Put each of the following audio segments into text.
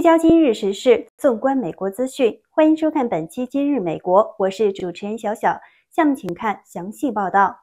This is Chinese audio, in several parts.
聚焦今日时事，纵观美国资讯。欢迎收看本期《今日美国》，我是主持人小小。下面请看详细报道。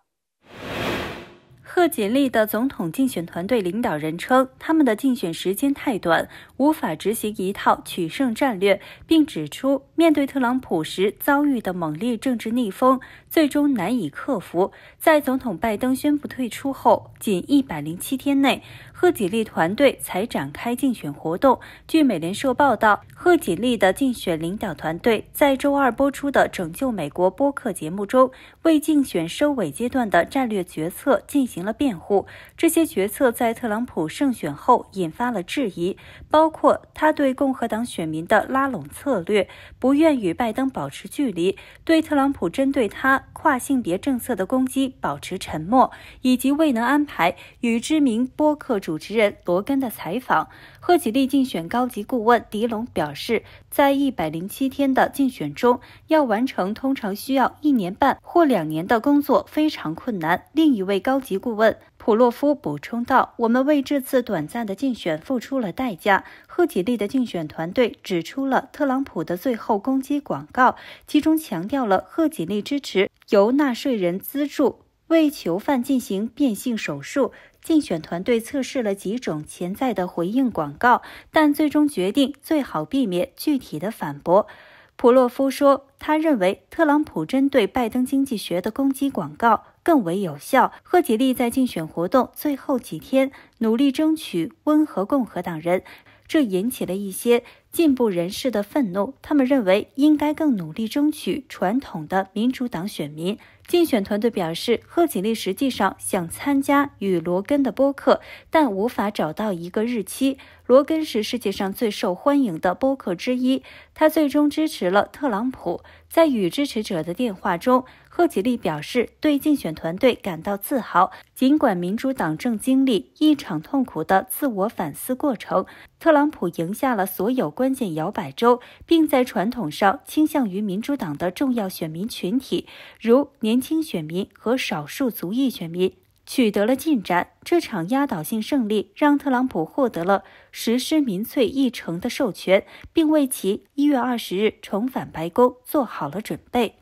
贺锦丽的总统竞选团队领导人称，他们的竞选时间太短，无法执行一套取胜战略，并指出，面对特朗普时遭遇的猛烈政治逆风，最终难以克服。在总统拜登宣布退出后，仅一百零七天内，贺锦丽团队才展开竞选活动。据美联社报道，贺锦丽的竞选领导团队在周二播出的《拯救美国》播客节目中，为竞选收尾阶段的战略决策进行。辩护，这些决策在特朗普胜选后引发了质疑，包括他对共和党选民的拉拢策略，不愿与拜登保持距离，对特朗普针对他跨性别政策的攻击保持沉默，以及未能安排与知名播客主持人罗根的采访。贺锦丽竞选高级顾问迪龙表示，在一百零七天的竞选中，要完成通常需要一年半或两年的工作非常困难。另一位高级顾问普洛夫补充道：“我们为这次短暂的竞选付出了代价。”贺锦丽的竞选团队指出了特朗普的最后攻击广告，其中强调了贺锦丽支持由纳税人资助为囚犯进行变性手术。竞选团队测试了几种潜在的回应广告，但最终决定最好避免具体的反驳。普洛夫说，他认为特朗普针对拜登经济学的攻击广告更为有效。贺吉利在竞选活动最后几天努力争取温和共和党人，这引起了一些。进步人士的愤怒，他们认为应该更努力争取传统的民主党选民。竞选团队表示，贺锦丽实际上想参加与罗根的播客，但无法找到一个日期。罗根是世界上最受欢迎的播客之一，他最终支持了特朗普。在与支持者的电话中。克吉利表示，对竞选团队感到自豪。尽管民主党正经历一场痛苦的自我反思过程，特朗普赢下了所有关键摇摆州，并在传统上倾向于民主党的重要选民群体，如年轻选民和少数族裔选民，取得了进展。这场压倒性胜利让特朗普获得了实施民粹议程的授权，并为其1月20日重返白宫做好了准备。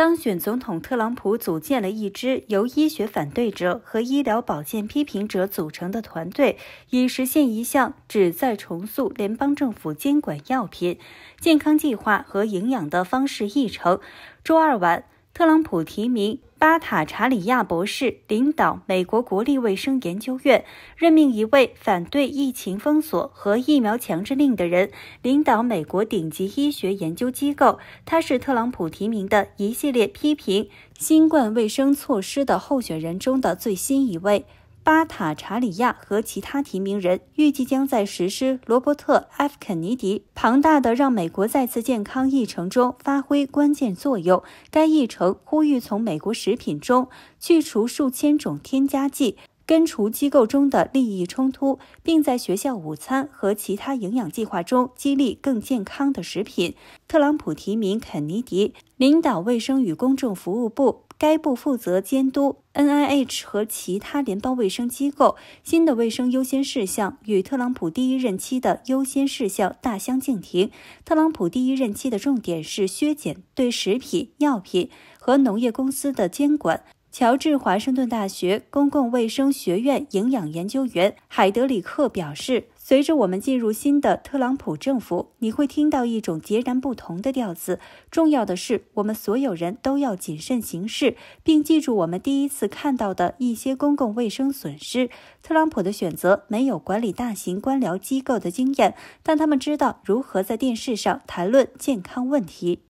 当选总统特朗普组建了一支由医学反对者和医疗保健批评者组成的团队，以实现一项旨在重塑联邦政府监管药品、健康计划和营养的方式议程。周二晚。特朗普提名巴塔查里亚博士领导美国国立卫生研究院，任命一位反对疫情封锁和疫苗强制令的人领导美国顶级医学研究机构。他是特朗普提名的一系列批评新冠卫生措施的候选人中的最新一位。巴塔查里亚和其他提名人预计将在实施罗伯特 ·F· 肯尼迪庞大的让美国再次健康议程中发挥关键作用。该议程呼吁从美国食品中去除数千种添加剂，根除机构中的利益冲突，并在学校午餐和其他营养计划中激励更健康的食品。特朗普提名肯尼迪领导卫生与公众服务部。该部负责监督 N I H 和其他联邦卫生机构新的卫生优先事项，与特朗普第一任期的优先事项大相径庭。特朗普第一任期的重点是削减对食品药品和农业公司的监管。乔治华盛顿大学公共卫生学院营养研究员海德里克表示。随着我们进入新的特朗普政府，你会听到一种截然不同的调子。重要的是，我们所有人都要谨慎行事，并记住我们第一次看到的一些公共卫生损失。特朗普的选择没有管理大型官僚机构的经验，但他们知道如何在电视上谈论健康问题。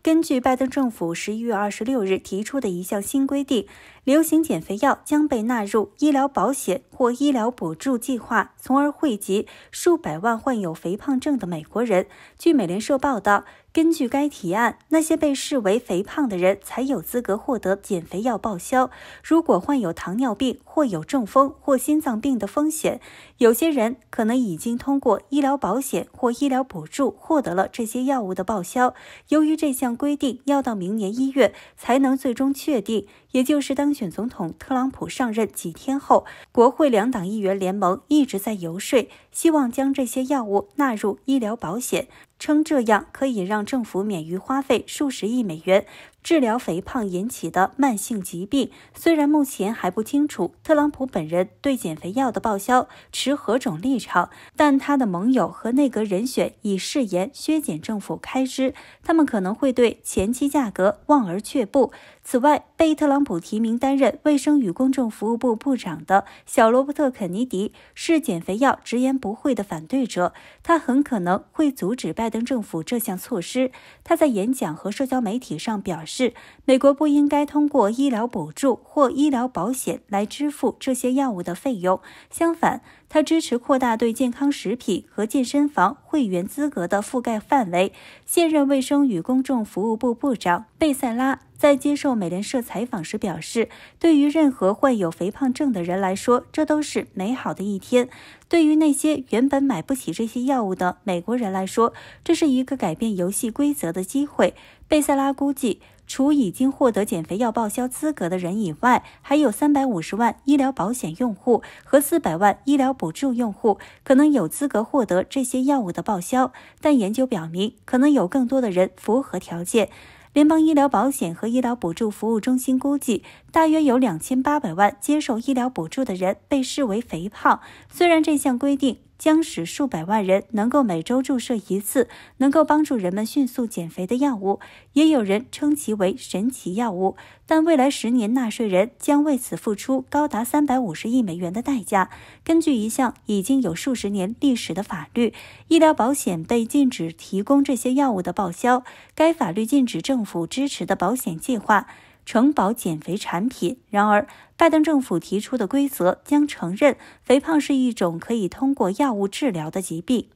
根据拜登政府十一月二十六日提出的一项新规定。流行减肥药将被纳入医疗保险或医疗补助计划，从而惠及数百万患有肥胖症的美国人。据美联社报道，根据该提案，那些被视为肥胖的人才有资格获得减肥药报销。如果患有糖尿病或有中风或心脏病的风险，有些人可能已经通过医疗保险或医疗补助获得了这些药物的报销。由于这项规定要到明年一月才能最终确定，也就是当。选总统特朗普上任几天后，国会两党议员联盟一直在游说，希望将这些药物纳入医疗保险，称这样可以让政府免于花费数十亿美元治疗肥胖引起的慢性疾病。虽然目前还不清楚特朗普本人对减肥药的报销持何种立场，但他的盟友和内阁人选已誓言削减政府开支，他们可能会对前期价格望而却步。此外，被特朗普提名担任卫生与公众服务部部长的小罗伯特·肯尼迪是减肥药直言不讳的反对者，他很可能会阻止拜登政府这项措施。他在演讲和社交媒体上表示，美国不应该通过医疗补助或医疗保险来支付这些药物的费用。相反，他支持扩大对健康食品和健身房会员资格的覆盖范围。现任卫生与公众服务部部长贝塞拉。在接受美联社采访时表示，对于任何患有肥胖症的人来说，这都是美好的一天。对于那些原本买不起这些药物的美国人来说，这是一个改变游戏规则的机会。贝塞拉估计，除已经获得减肥药报销资格的人以外，还有三百五十万医疗保险用户和四百万医疗补助用户可能有资格获得这些药物的报销，但研究表明，可能有更多的人符合条件。联邦医疗保险和医疗补助服务中心估计，大约有两千八百万接受医疗补助的人被视为肥胖。虽然这项规定，将使数百万人能够每周注射一次，能够帮助人们迅速减肥的药物，也有人称其为神奇药物。但未来十年，纳税人将为此付出高达三百五十亿美元的代价。根据一项已经有数十年历史的法律，医疗保险被禁止提供这些药物的报销。该法律禁止政府支持的保险计划。承保减肥产品。然而，拜登政府提出的规则将承认肥胖是一种可以通过药物治疗的疾病。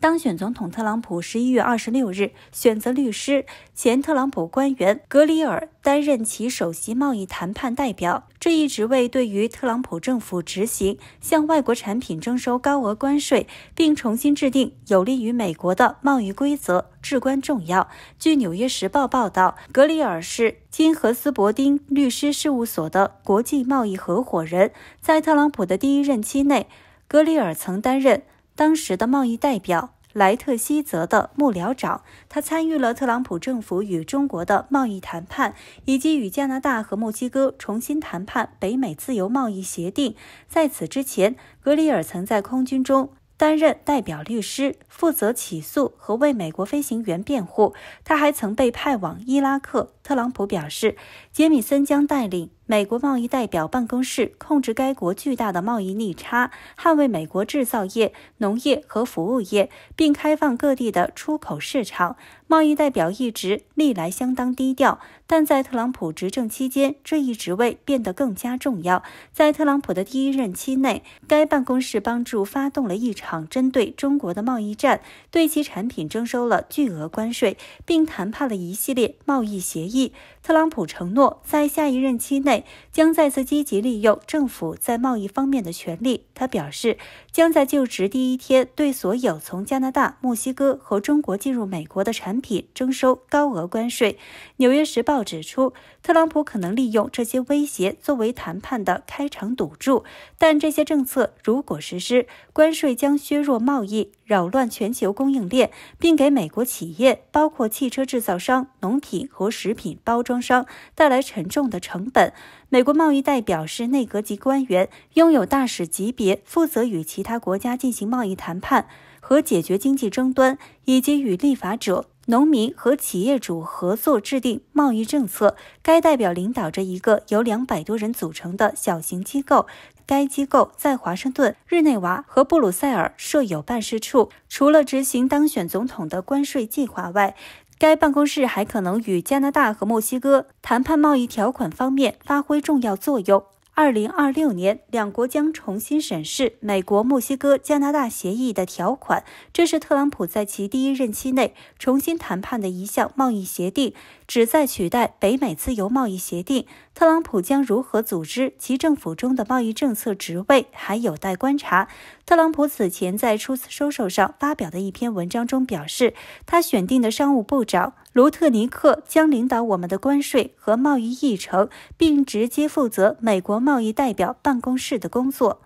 当选总统特朗普十一月二十六日选择律师、前特朗普官员格里尔担任其首席贸易谈判代表。这一职位对于特朗普政府执行向外国产品征收高额关税，并重新制定有利于美国的贸易规则至关重要。据《纽约时报》报道，格里尔是金和斯伯丁律师事务所的国际贸易合伙人。在特朗普的第一任期内，格里尔曾担任。当时的贸易代表莱特希泽的幕僚长，他参与了特朗普政府与中国的贸易谈判，以及与加拿大和墨西哥重新谈判北美自由贸易协定。在此之前，格里尔曾在空军中担任代表律师，负责起诉和为美国飞行员辩护。他还曾被派往伊拉克。特朗普表示。杰米森将带领美国贸易代表办公室控制该国巨大的贸易逆差，捍卫美国制造业、农业和服务业，并开放各地的出口市场。贸易代表一职历来相当低调，但在特朗普执政期间，这一职位变得更加重要。在特朗普的第一任期内，该办公室帮助发动了一场针对中国的贸易战，对其产品征收了巨额关税，并谈判了一系列贸易协议。特朗普承诺，在下一任期内将再次积极利用政府在贸易方面的权利。他表示，将在就职第一天对所有从加拿大、墨西哥和中国进入美国的产品征收高额关税。《纽约时报》指出，特朗普可能利用这些威胁作为谈判的开场赌注，但这些政策如果实施，关税将削弱贸易。扰乱全球供应链，并给美国企业，包括汽车制造商、农品和食品包装商，带来沉重的成本。美国贸易代表是内阁级官员，拥有大使级别，负责与其他国家进行贸易谈判和解决经济争端，以及与立法者、农民和企业主合作制定贸易政策。该代表领导着一个由两百多人组成的小型机构。该机构在华盛顿、日内瓦和布鲁塞尔设有办事处。除了执行当选总统的关税计划外，该办公室还可能与加拿大和墨西哥谈判贸易条款方面发挥重要作用。二零二六年，两国将重新审视美国墨西哥加拿大协议的条款。这是特朗普在其第一任期内重新谈判的一项贸易协定，旨在取代北美自由贸易协定。特朗普将如何组织其政府中的贸易政策职位还有待观察。特朗普此前在初次收受上发表的一篇文章中表示，他选定的商务部长卢特尼克将领导我们的关税和贸易议程，并直接负责美国贸易代表办公室的工作。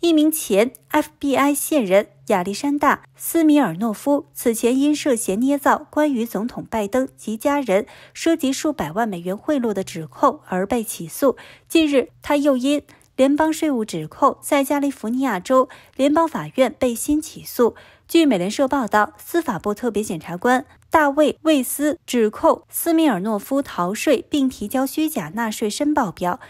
一名前 FBI 线人。亚历山大·斯米尔诺夫此前因涉嫌捏造关于总统拜登及家人涉及数百万美元贿赂的指控而被起诉。近日，他又因联邦税务指控在加利福尼亚州联邦法院被新起诉。据美联社报道，司法部特别检察官大卫·魏斯指控斯米尔诺夫逃税并提交虚假纳税申报表，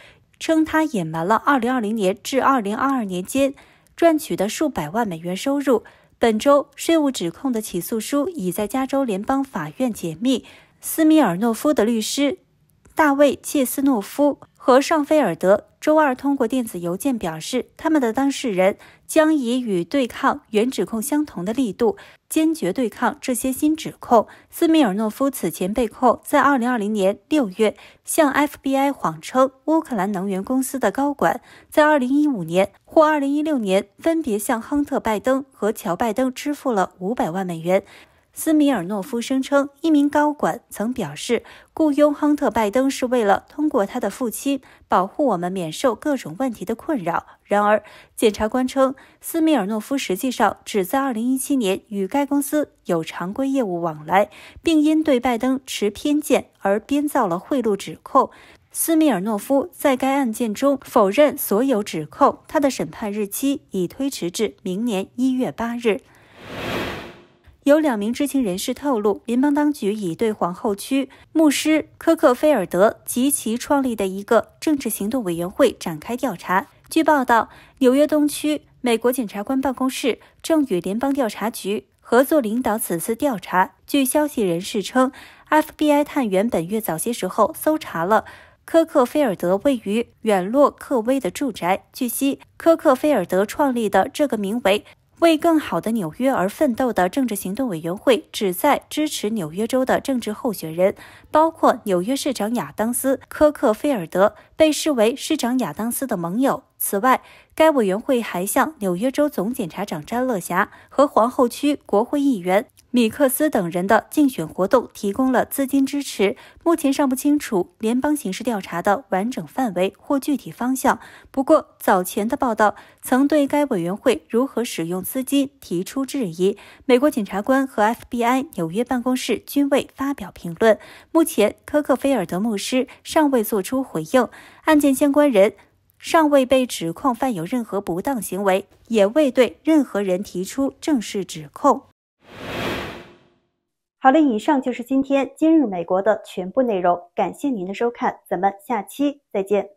称他隐瞒了2020年至2022年间。赚取的数百万美元收入，本周税务指控的起诉书已在加州联邦法院解密。斯米尔诺夫的律师大卫·切斯诺夫。和尚菲尔德周二通过电子邮件表示，他们的当事人将以与对抗原指控相同的力度，坚决对抗这些新指控。斯米尔诺夫此前被控在二零二零年六月向 FBI 谎称乌克兰能源公司的高管在二零一五年或二零一六年分别向亨特·拜登和乔·拜登支付了五百万美元。斯米尔诺夫声称，一名高管曾表示，雇佣亨特·拜登是为了通过他的父亲保护我们免受各种问题的困扰。然而，检察官称，斯米尔诺夫实际上只在2017年与该公司有常规业务往来，并因对拜登持偏见而编造了贿赂指控。斯米尔诺夫在该案件中否认所有指控，他的审判日期已推迟至明年1月8日。有两名知情人士透露，联邦当局已对皇后区牧师科克菲尔德及其创立的一个政治行动委员会展开调查。据报道，纽约东区美国检察官办公室正与联邦调查局合作领导此次调查。据消息人士称，FBI 探员本月早些时候搜查了科克菲尔德位于远洛克威的住宅。据悉，科克菲尔德创立的这个名为……为更好的纽约而奋斗的政治行动委员会旨在支持纽约州的政治候选人，包括纽约市长亚当斯·科克菲尔德，被视为市长亚当斯的盟友。此外，该委员会还向纽约州总检察长詹乐霞和皇后区国会议员。米克斯等人的竞选活动提供了资金支持。目前尚不清楚联邦刑事调查的完整范围或具体方向。不过，早前的报道曾对该委员会如何使用资金提出质疑。美国检察官和 FBI 纽约办公室均未发表评论。目前，科克菲尔德牧师尚未作出回应。案件相关人尚未被指控犯有任何不当行为，也未对任何人提出正式指控。好了，以上就是今天今日美国的全部内容。感谢您的收看，咱们下期再见。